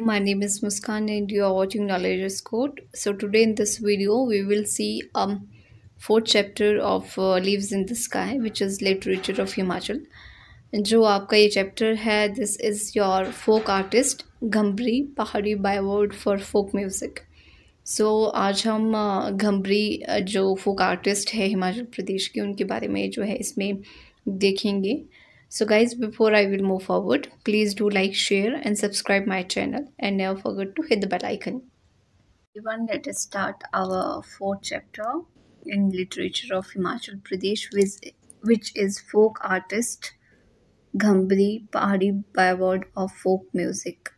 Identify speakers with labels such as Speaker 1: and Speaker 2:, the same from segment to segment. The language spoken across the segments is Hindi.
Speaker 1: my name is Muskan and you are watching Knowledge Code. So today in this video we will see um fourth chapter of uh, Leaves in the Sky which is literature of Himachal. and जो आपका ये chapter है this is your folk artist घम्बरी पहाड़ी byword for folk music. So so, आज हम घम्बरी जो folk artist है himachal pradesh के उनके बारे में जो है इसमें देखेंगे So guys, before I will move forward, please do like, share and subscribe my channel and never forget to hit the bell icon. Everyone, let us start our fourth chapter in literature of Himachal Pradesh which, which is folk artist Ghambri Pahadi by word of folk music.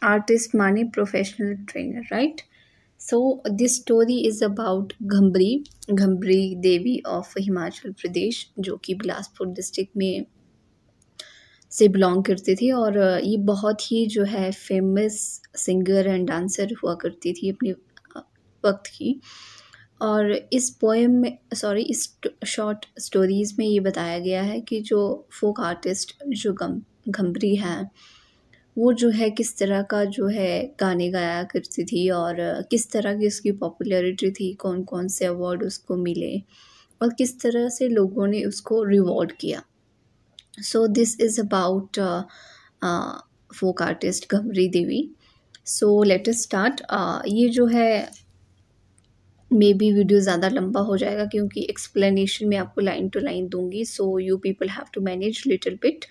Speaker 1: Artist Mani professional trainer, right? So this story is about Ghambri, Ghambri Devi of Himachal Pradesh जो Bilaspur district, डिस्ट्रिक्ट से बिलोंग करती थी और ये बहुत ही जो है फेमस सिंगर एंड डांसर हुआ करती थी अपने वक्त की और इस पोएम में सॉरी इस शॉर्ट स्टोरीज़ में ये बताया गया है कि जो फोक आर्टिस्ट जो गम घम्बरी है वो जो है किस तरह का जो है गाने गाया करती थी और किस तरह की उसकी पॉपुलैरिटी थी कौन कौन से अवार्ड उसको मिले और किस तरह से लोगों ने उसको रिवॉर्ड किया so this is about uh, uh, folk artist so Devi. So let us start. Uh, ये जो है मे बी वीडियो ज़्यादा लंबा हो जाएगा क्योंकि एक्सप्लेनेशन में आपको लाइन टू लाइन दूंगी so you people have to manage little bit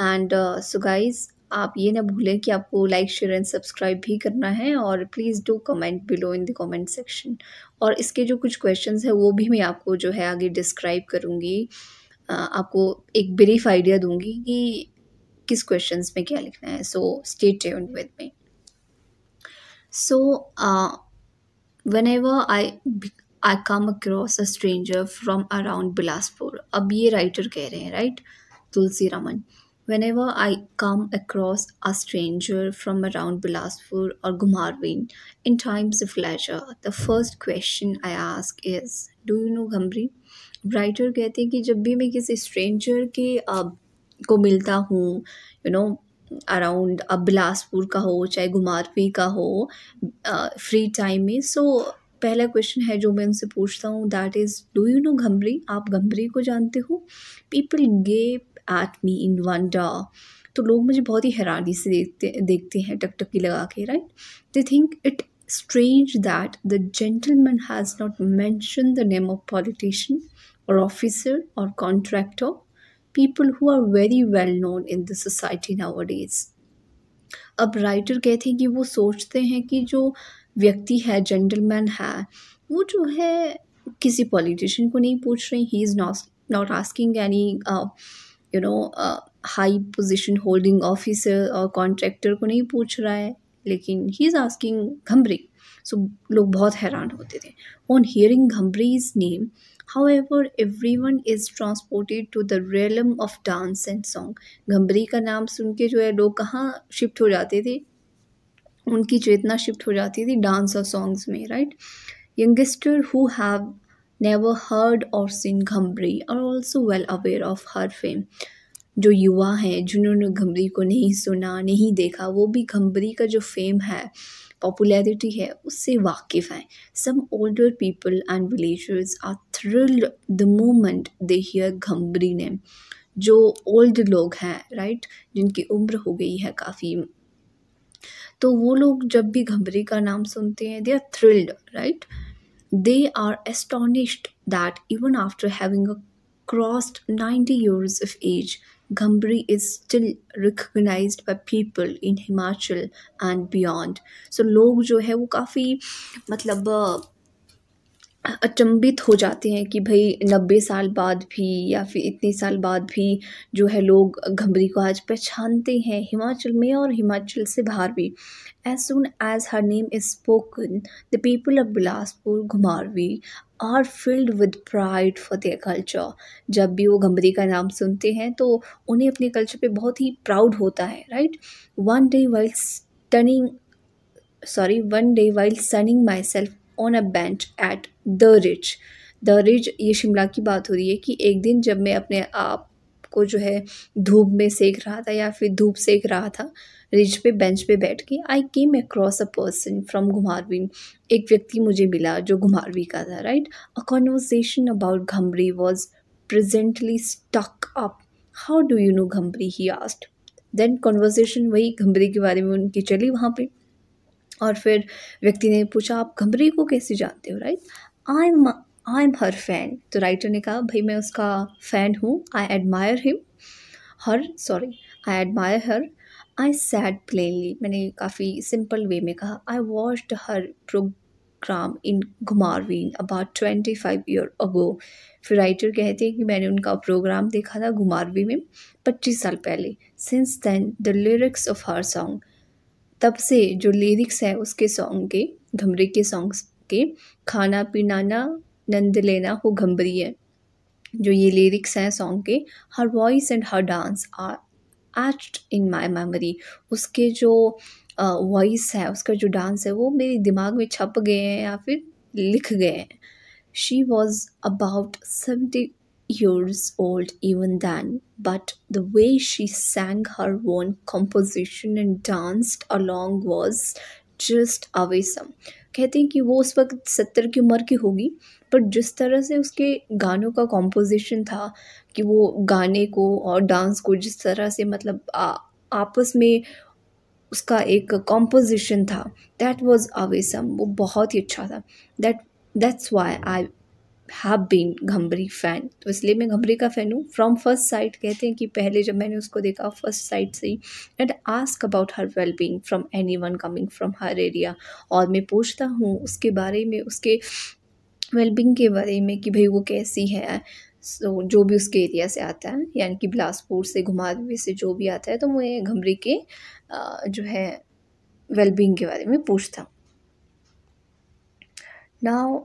Speaker 1: and so guys आप ये ना भूलें कि आपको लाइक शेयर एंड सब्सक्राइब भी करना है और please do comment below in the comment section और इसके जो कुछ क्वेश्चंस है वो भी मैं आपको जो है आगे डिस्क्राइब करूँगी uh, आपको एक ब्रीफ आइडिया दूंगी कि किस क्वेश्चन में क्या लिखना है so state with me so ever I I come across a stranger from around Bilaspur. अब ये राइटर कह रहे हैं right Tulsi Raman whenever I come across a stranger from around Bilaspur और Ghumarwin in times of leisure the first question I ask is do you know Gambri writer कहते हैं कि जब भी मैं किसी स्ट्रेंजर के को मिलता हूँ यू नो अराउंड अब बिलासपुर का हो चाहे घुमारवी का हो फ्री टाइम में सो पहला क्वेश्चन है जो मैं उनसे पूछता हूँ that is do you know Gambri आप घमरी को जानते हो people gape at me in the तो लोग मुझे बहुत ही हैरानी से देखते देखते हैं टकटकी लगा के right they think it strange that the gentleman has not mention the name of politician or officer or contractor, people who are very well known in the society nowadays. अब राइटर कहते हैं कि वो सोचते हैं कि जो व्यक्ति है जेंटलमैन है वो जो है किसी पॉलिटिशियन को नहीं पूछ रहे ही is not not asking any you know high position holding officer और कॉन्ट्रैक्टर को नहीं पूछ रहा है लेकिन ही इज़ आस्किंग घमरे सो लोग बहुत हैरान होते थे on hearing Gambri's name however everyone is transported to the realm of dance and song Gambri का नाम सुन के जो है लोग कहाँ शिफ्ट हो जाते थे उनकी चेतना शिफ्ट हो जाती थी डांस और सॉन्ग्स में right youngster who have never heard और seen Gambri are also well aware of her fame जो युवा हैं जिन्होंने घम्बरी को नहीं सुना नहीं देखा वो भी घम्बरी का जो फेम है पॉपुलैरिटी है उससे वाकिफ़ हैं some older people and villagers are thrilled the moment they hear Gambri name जो ओल्ड लोग हैं राइट जिनकी उम्र हो गई है काफ़ी तो वो लोग जब भी घंबरी का नाम सुनते हैं they are thrilled right they are astonished that even after having a crossed ninety years of age Gambri is still recognized by people in Himachal and beyond. So लोग जो है वो काफ़ी मतलब अचंभित हो जाते हैं कि भाई नब्बे साल बाद भी या फिर इतने साल बाद भी जो है लोग घमरी को आज पहचानते हैं हिमाचल में और हिमाचल से बाहर भी as soon as her name is spoken the people of Bilaspur घुमारवी are filled with pride for their culture जब भी वो गंबरी का नाम सुनते हैं तो उन्हें अपने कल्चर पे बहुत ही प्राउड होता है right one day while stunning sorry one day while sunning myself on a bench at the ridge the ridge ये शिमला की बात हो रही है कि एक दिन जब मैं अपने आप को जो है धूप में सेक रहा था या फिर धूप सेक रहा था रिज पे बेंच पे बैठ के I came across a person from Ghumarwin एक व्यक्ति मुझे मिला जो घुमारवी का था right a conversation about Gambri was presently stuck up how do you know Gambri he asked then conversation वही घमरी के बारे में उनकी चली वहाँ पर और फिर व्यक्ति ने पूछा आप घबरी को कैसे जानते हो right I am I am her fan तो राइटर ने कहा भाई मैं उसका फ़ैन हूँ I admire him her sorry I admire her I said plainly मैंने काफ़ी सिंपल वे में कहा I watched her programme in Ghumarwin about twenty five year ago फिर राइटर कहते हैं कि मैंने उनका प्रोग्राम देखा था घुमारवी में पच्चीस साल पहले since then the lyrics of her song तब से जो लिरिक्स है उसके सॉन्ग के घमरे के सॉन्ग्स के खाना पीना ना नंद लेना हो घमरी है जो ये लिरिक्स हैं सॉन्ग के her voice and her dance are etched in my memory उसके जो वॉइस है उसका जो डांस है वो मेरे दिमाग में छप गए हैं या फिर लिख गए हैं she was about seventy years old even then, but the way she sang her own composition and danced along was just awesome. कहते हैं कि वो उस वक्त सत्तर की उम्र की होगी पर जिस तरह से उसके गानों का कॉम्पोजिशन था कि वो गाने को और डांस को जिस तरह से मतलब आ, आपस में उसका एक कॉम्पोजिशन था दैट वॉज अवेसम वो बहुत ही अच्छा था that that's why I have been Gambri fan तो इसलिए मैं घमरी का फ़ैन हूँ फ्रॉम फर्स्ट साइट कहते हैं कि पहले जब मैंने उसको देखा फर्स्ट साइट से ही and ask about her well being from anyone coming from her area और मैं पूछता हूँ उसके बारे में उसके वेलबिंग के बारे में कि भाई वो कैसी है सो so, जो भी उसके एरिया से आता है यानी कि बिलासपुर से घुमारवी से जो भी आता है तो मैं घमरी के जो है वेलबींग के बारे में पूछता हूँ now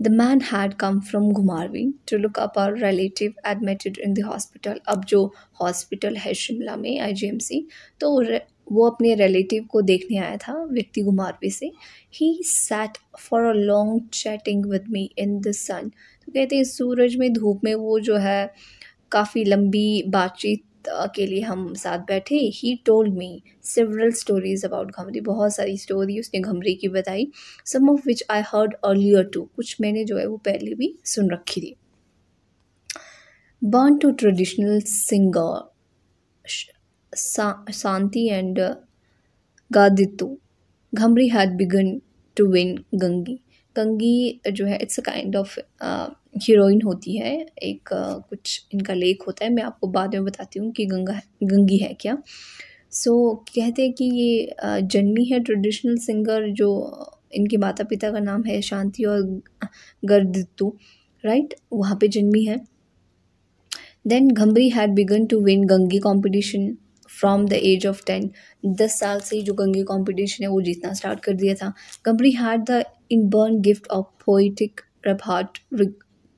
Speaker 1: The man had come from Gumarvi to look up a relative admitted in the hospital. अब जो हॉस्पिटल है शिमला में जी एम सी तो वो अपने रिलेटिव को देखने आया था व्यक्ति घुमारवी से ही sat for a long chatting with me in the sun तो कहते हैं सूरज में धूप में वो जो है काफ़ी लंबी बातचीत अकेले हम साथ बैठे he told me several stories about Gambri बहुत सारी स्टोरी उसने घमरी की बताई some of which I heard earlier too कुछ मैंने जो है वो पहले भी सुन रखी थी born to traditional singer Shanti and Gaditu Gambri had begun to win Gangi Gangi जो है it's a kind of heroine होती है एक कुछ इनका लेख होता है मैं आपको बाद में बताती हूँ कि गंगा गंगी है क्या सो so, कहते हैं कि ये जन्मी है ट्रेडिशनल सिंगर जो इनके माता पिता का नाम है शांति और गर्दित्तू राइट वहाँ पे जन्मी है then Gambri had begun to win Gangi competition from the age of ten दस साल से जो गंगी कॉम्पिटिशन है वो जीतना स्टार्ट कर दिया था Gambri had the born gift of poetic rebut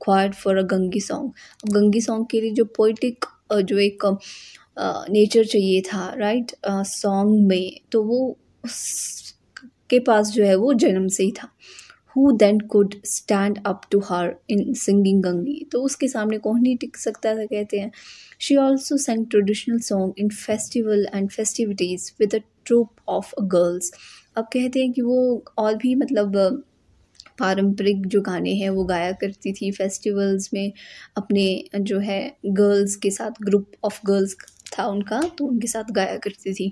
Speaker 1: required for a Gangi song Gangi song के लिए जो पोइटिक जो एक नेचर चाहिए था राइट सॉन्ग में तो वो उसके पास जो है वो जन्म से ही था who then could stand up to her in singing Gangi तो उसके सामने कौन नहीं टिक सकता था कहते हैं she also sang traditional song in festival and festivities with a troupe of girls अब कहते हैं कि वो और भी मतलब पारंपरिक जो गाने हैं वो गाया करती थी फेस्टिवल्स में अपने जो है गर्ल्स के साथ ग्रुप ऑफ गर्ल्स था उनका तो उनके साथ गाया करती थी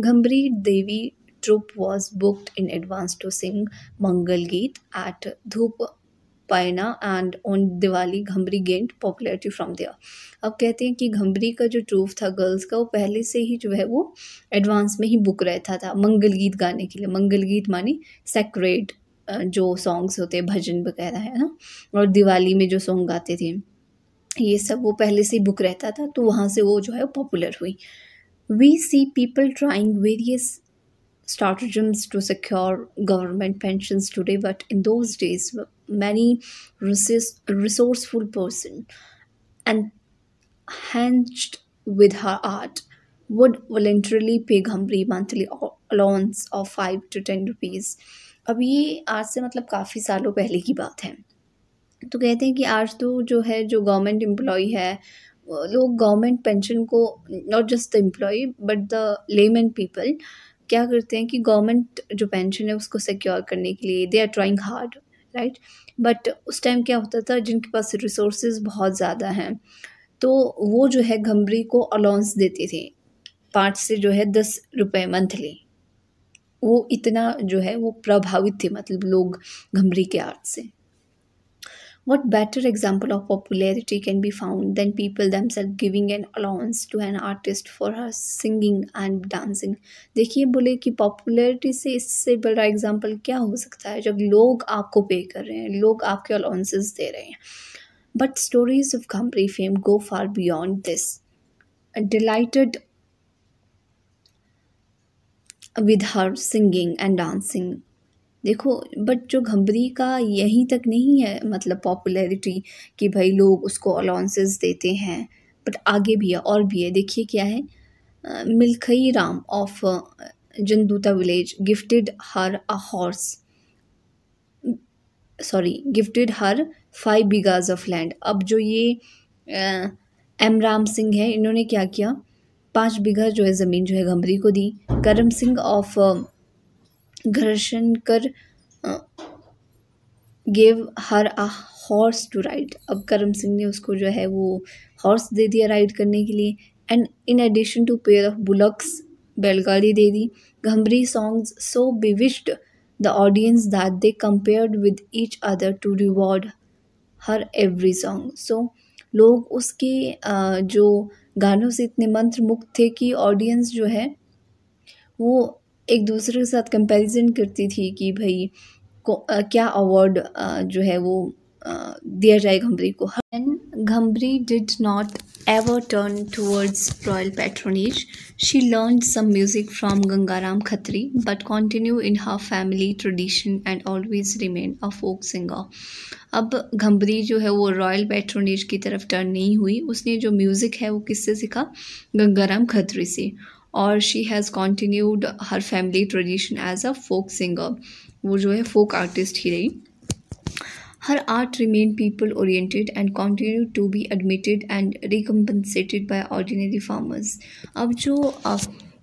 Speaker 1: Gambri Devi troupe was booked in advance to sing Mangal Geet at Dhoop Payna and on Diwali Gambri gained popularity from दिया अब कहते हैं कि घम्बरी का जो ट्रूफ था गर्ल्स का वो पहले से ही जो है वो एडवांस में ही बुक रहता था मंगल गीत गाने के लिए मंगल गीत मानी सेक्रेड जो सॉन्ग्स होते हैं भजन वगैरह है ना और दिवाली में जो सॉन्ग गाते थे ये सब वो पहले से ही बुक रहता था तो वहाँ से वो जो है पॉपुलर हुई we see people trying various stratagems to secure government pension today but in those days many resourceful person and hand with her art would voluntarily pay Gambri monthly allowance of five to ten rupees अब ये आज से मतलब काफ़ी सालों पहले की बात है तो कहते हैं कि आज तो जो है जो गवर्नमेंट एम्प्लॉय है लोग गवर्नमेंट पेंशन को not just the employ but the lame people क्या करते हैं कि गवर्नमेंट जो पेंशन है उसको सिक्योर करने के लिए they are trying hard right but उस टाइम क्या होता था जिनके पास रिसोर्सेज बहुत ज़्यादा हैं तो वो जो है घमरी को अलाउंस देते थे पाँच से जो है दस रुपये मंथली वो इतना जो है वो प्रभावित थे मतलब लोग घमरी के आर्ट से what better example of popularity can be found than people themselves giving an allowance to an artist for her singing and dancing देखिए बोले कि पॉपुलैरिटी से इससे बड़ा एग्जाम्पल क्या हो सकता है जब लोग आपको पे कर रहे हैं लोग आपके अलाउंसेस दे रहे हैं but stories of Gambri fame go far beyond this delighted with her singing and dancing देखो बट जो घंबरी का यहीं तक नहीं है मतलब पॉपुलैरिटी कि भाई लोग उसको अलाउंसेस देते हैं बट आगे भी है और भी है देखिए क्या है Milkhai Ram of Jandauta village gifted her a horse sorry gifted her five bighas of land अब जो ये एम राम सिंह है इन्होंने क्या किया पाँच बीघा जो है ज़मीन जो है गंभरी को दी Karam Singh of Gharshankar gave her a horse to ride अब करम सिंह ने उसको जो है वो हॉर्स दे दिया राइड करने के लिए and in addition to pair of bullocks बैलगाड़ी दे दी Gambri songs so bewitched the audience that they compared with each other to reward her every song so लोग उसके जो गानों से इतने मंत्र मुक्त थे कि ऑडियंस जो है वो एक दूसरे के साथ कंपैरिजन करती थी कि भाई को, आ, क्या अवार्ड जो है वो दिया जाए घम्बरी को and Gambri did not ever turn towards royal patronage she learn some music from Gangaram Khatri but continue in her family tradition and always remain a folk singer अब घम्बरी जो है वो रॉयल पैट्रोनेज की तरफ टर्न नहीं हुई उसने जो म्यूज़िक है वो किससे सीखा गंगाराम खत्री से और she has continued her family tradition as a folk singer वो जो है फोक आर्टिस्ट ही रही Her art remained people oriented and continued to be admitted and recompensated by ordinary farmers. अब जो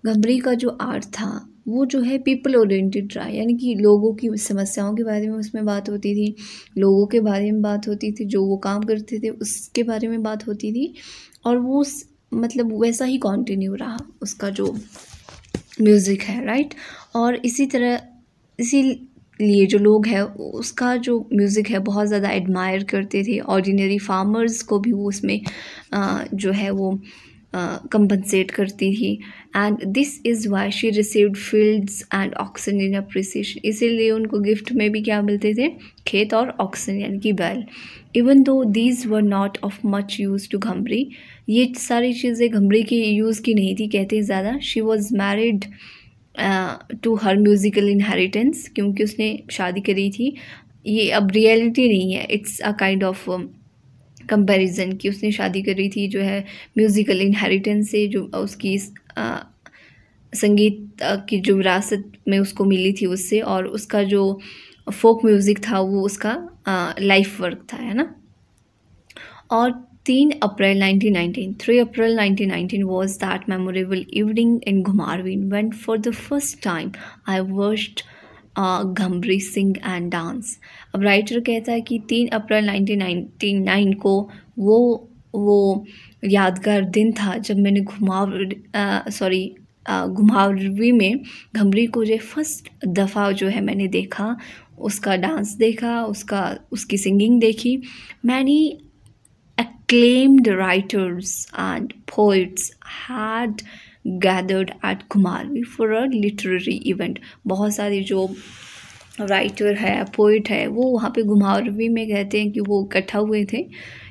Speaker 1: गमरी का जो आर्ट था वो जो है पीपल ओरिएंटेड रहा यानी कि लोगों की समस्याओं के बारे में उसमें बात होती थी लोगों के बारे में बात होती थी जो वो काम करते थे उसके बारे में बात होती थी और वो मतलब वैसा ही कंटिन्यू रहा उसका जो म्यूज़िक है राइट और इसी तरह इसी लिए जो लोग हैं उसका जो म्यूज़िक है बहुत ज़्यादा एडमायर करते थे ऑर्डिनरी फार्मर्स को भी वो उसमें जो है वो कंपनसेट करती थी and this is why she received fields and oxygen appreciation इसीलिए उनको गिफ्ट में भी क्या मिलते थे खेत और ऑक्सीजन की बैल even though these were not of much use to Gambri ये सारी चीज़ें घमरी की यूज़ की नहीं थी कहते ज़्यादा she was married to her musical inheritance क्योंकि उसने शादी करी थी ये अब रियलिटी नहीं है it's a kind of comparison कि उसने शादी करी थी जो है म्यूज़िकल इनहेरिटेंस से जो उसकी आ, संगीत की जो विरासत में उसको मिली थी उससे और उसका जो फोक म्यूज़िक था वो उसका लाइफ वर्क था है ना और तीन अप्रैल 1919, nineteen three April nineteen nineteen was that memorable evening in Ghumarwin when for the first time I witnessed Gambri sing and dance अब राइटर कहता है कि तीन अप्रैल नाइनटीन नाइनटी नाइन को वो वो यादगार दिन था जब मैंने घुमाव सॉरी घुमावी में घमरी को जो फर्स्ट दफ़ा जो है मैंने देखा उसका डांस देखा उसका उसकी सिंगिंग देखी मैंने acclaimed writers and poets had gathered at Kumarvi for a literary event. बहुत सारे जो राइटर है पोइट है वो वहाँ पे घुमावी में कहते हैं कि वो इकट्ठा हुए थे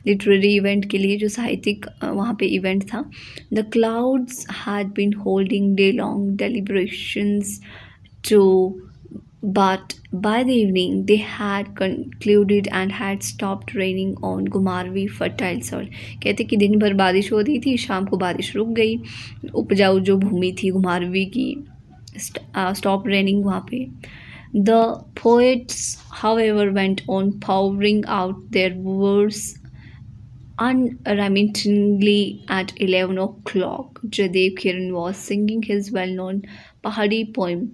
Speaker 1: लिटरेरी इवेंट के लिए जो साहित्यिक वहाँ पे इवेंट था the clouds had been holding day long deliberations to But by the evening, they had concluded and had stopped raining on Gumarvi fertile soil. कहते कि दिन बारिश हो रही थी शाम को बारिश रुक गई उपजाऊ जो भूमि थी घुमारवी की स्टॉप रेनिंग uh, वहाँ पे The poets, however, went on pouring out their verse unremittingly at 11 o'clock. Jadev Kiran was singing his well known Pahadi poem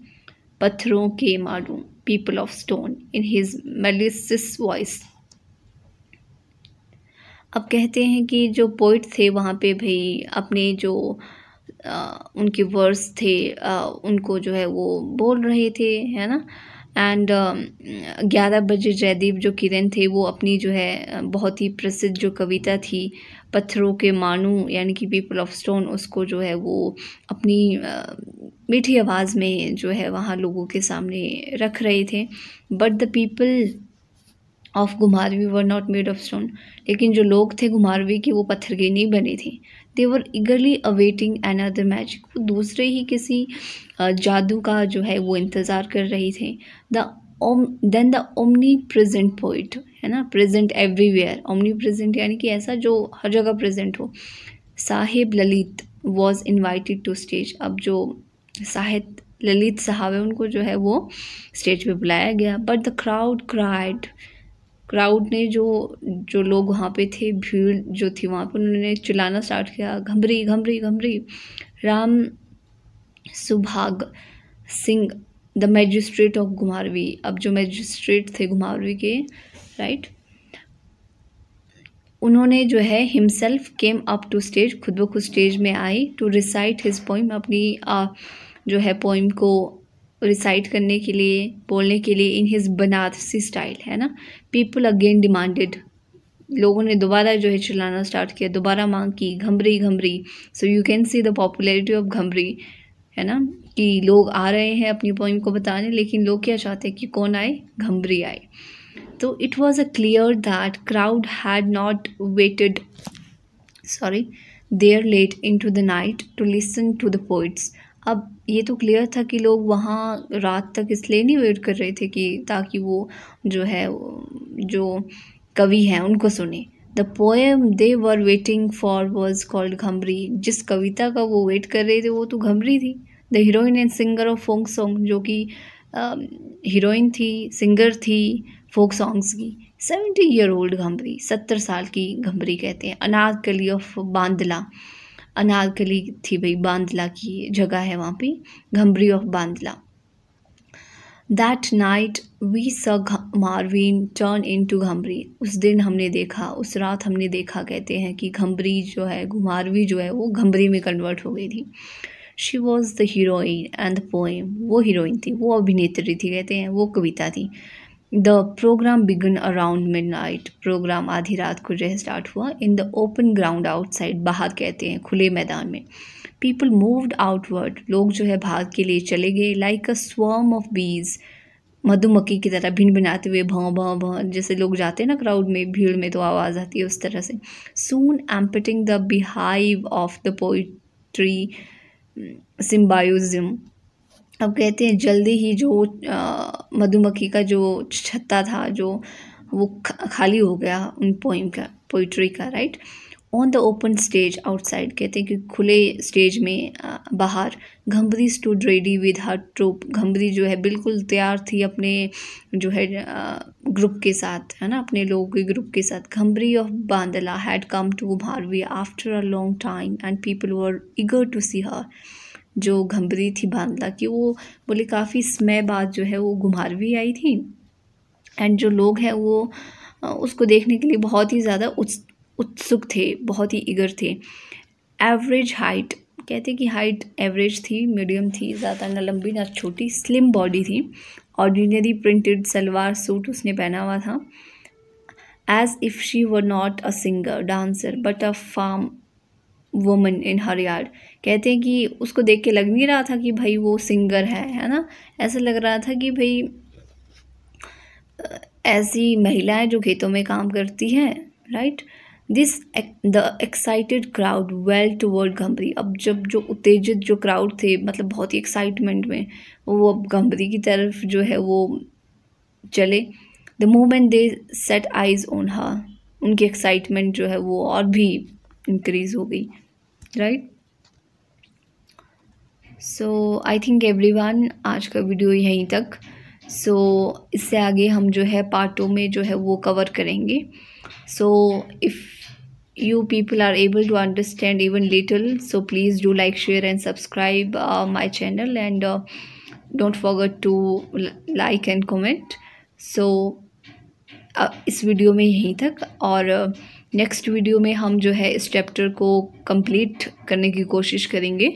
Speaker 1: पत्थरों के मालूम people of stone in his malice voice अब कहते हैं कि जो पोइट थे वहाँ पे भाई अपने जो आ, उनके वर्ड्स थे आ, उनको जो है वो बोल रहे थे है ना एंड um, ग्यारह बजे जयदीप जो किरण थे वो अपनी जो है बहुत ही प्रसिद्ध जो कविता थी पत्थरों के मानू यानी कि पीपल ऑफ स्टोन उसको जो है वो अपनी मीठी आवाज़ में जो है वहाँ लोगों के सामने रख रहे थे बट द पीपल ऑफ घुमारवी were not made of stone लेकिन जो लोग थे घुमारवी के वो पत्थर के नहीं बने थे they were eagerly awaiting another magic वो दूसरे ही किसी जादू का जो है वो इंतज़ार कर रहे थे the om then the omnipresent poet है ना प्रजेंट एवरीवेयर ओमनी प्रजेंट यानी कि ऐसा जो हर जगह प्रजेंट हो Sahib Lalit was invited to stage अब जो साहित ललित साहब है उनको जो है वो स्टेज पे बुलाया गया but the crowd cried crowd ने जो जो लोग वहाँ पे थे भीड़ जो थी वहाँ पर उन्होंने चिल्लाना स्टार्ट किया Ghamri Ghamri Ghamri Ram Subhag Singh the magistrate of घुमारवी अब जो मैजिस्ट्रेट थे घुमारवी के राइट उन्होंने जो है himself came up to stage खुद ब खुद स्टेज में आई टू रिसाइट हिज पोइम अपनी uh, जो है पोइम को रिसाइट करने के लिए बोलने के लिए इन हिज बनारसी स्टाइल है ना पीपल अगेन डिमांडेड लोगों ने दोबारा जो है चिल्लाना स्टार्ट किया दोबारा मांग की Ghamri Ghamri so you can see the popularity of Ghamri है ना कि लोग आ रहे हैं अपनी पोइम को बताने लेकिन लोग क्या चाहते हैं कि कौन आए घमरी आए तो it was a clear that crowd had not waited sorry there late in to the night to listen to the poets अब ये तो क्लियर था कि लोग वहाँ रात तक इसलिए नहीं वेट कर रहे थे कि ताकि वो जो है जो कवि हैं उनको सुने the poem they were waiting for verse called Ghamri जिस कविता का वो वेट कर रहे थे वो तो घमरी थी the heroine and singer of folk song जो कि हीरोइन um, थी सिंगर थी फोक सॉन्ग्स की सेवेंटी ईयर ओल्ड घमरी सत्तर साल की घमरी कहते हैं कली ऑफ बांदला अनारकली थी भाई बांदला की जगह है वहाँ पे Ghambri of Bandla that night we स मारवीन टर्न इन टू घम्बरी उस दिन हमने देखा उस रात हमने देखा कहते हैं कि घम्बरी जो है घुमारवी जो है वो घम्बरी में कन्वर्ट हो गई थी she was the heroine and the poem वो हीरोइन थी वो अभिनेत्री थी कहते हैं वो कविता थी the program began around night program आधी रात को जो है स्टार्ट हुआ in the open ground outside बाहर कहते हैं खुले मैदान में पीपल मूव्ड आउटवर्ड लोग जो है भाग के लिए चले गए लाइक अ स्वर्म ऑफ बीज मधुमक्खी की तरह भिन भिनाते हुए भाँ भाँ भाँ जैसे लोग जाते हैं ना क्राउड में भीड़ में तो आवाज़ आती है उस तरह से soon emptying the beehive of the poetry symbolism अब कहते हैं जल्दी ही जो मधुमक्खी का जो छत्ता था जो वो खाली हो गया उन पोइम का पोइट्री का right on the open stage outside कहते हैं कि खुले स्टेज में बाहर Ghambri stood ready with her troupe Ghambri जो है बिल्कुल तैयार थी अपने जो है ग्रुप के साथ है ना अपने लोगों के ग्रुप के साथ Ghambri of Bandla had come to Bharwi after a long time and people were eager to see her जो घंबरी थी बांदला की वो बोले काफ़ी समय बाद जो है वो घुमार भी आई थी एंड जो लोग हैं वो उसको देखने के लिए बहुत ही ज़्यादा उत्सुक थे बहुत ही इगर थे एवरेज हाइट कहते कि हाइट एवरेज थी मीडियम थी ज़्यादा ना लंबी ना छोटी स्लिम बॉडी थी ऑर्डिनरी प्रिंटेड सलवार सूट उसने पहना हुआ था as if she were not a singer dancer but a farm woman in her yard कहते हैं कि उसको देख के लग नहीं रहा था कि भाई वो सिंगर है है ना ऐसा लग रहा था कि भाई ऐसी महिलाएं जो खेतों में काम करती हैं right this the excited crowd well toward Gambri अब जब जो उत्तेजित जो क्राउड थे मतलब बहुत ही एक्साइटमेंट में वो अब गंबरी की तरफ जो है वो चले the moment they set eyes on her उनकी एक्साइटमेंट जो है वो और भी इंक्रीज़ हो गई right so I think everyone आज का वीडियो यहीं तक सो so, इससे आगे हम जो है पार्टों में जो है वो कवर करेंगे so if you people are able to understand even little so please do like share and subscribe my channel and don't forget to like and comment so इस वीडियो में यहीं तक और uh, नेक्स्ट वीडियो में हम जो है इस चैप्टर को कंप्लीट करने की कोशिश करेंगे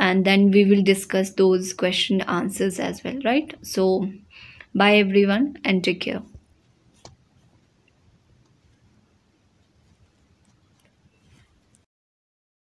Speaker 1: and then we will discuss those question answers as well right so bye everyone and take care